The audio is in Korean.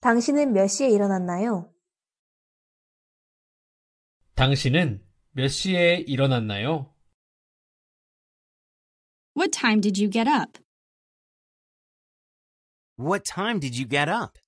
당신은 몇 시에 일어났나요? 당신은 몇 시에 일어났나요? What time did you get up? What time did you get up?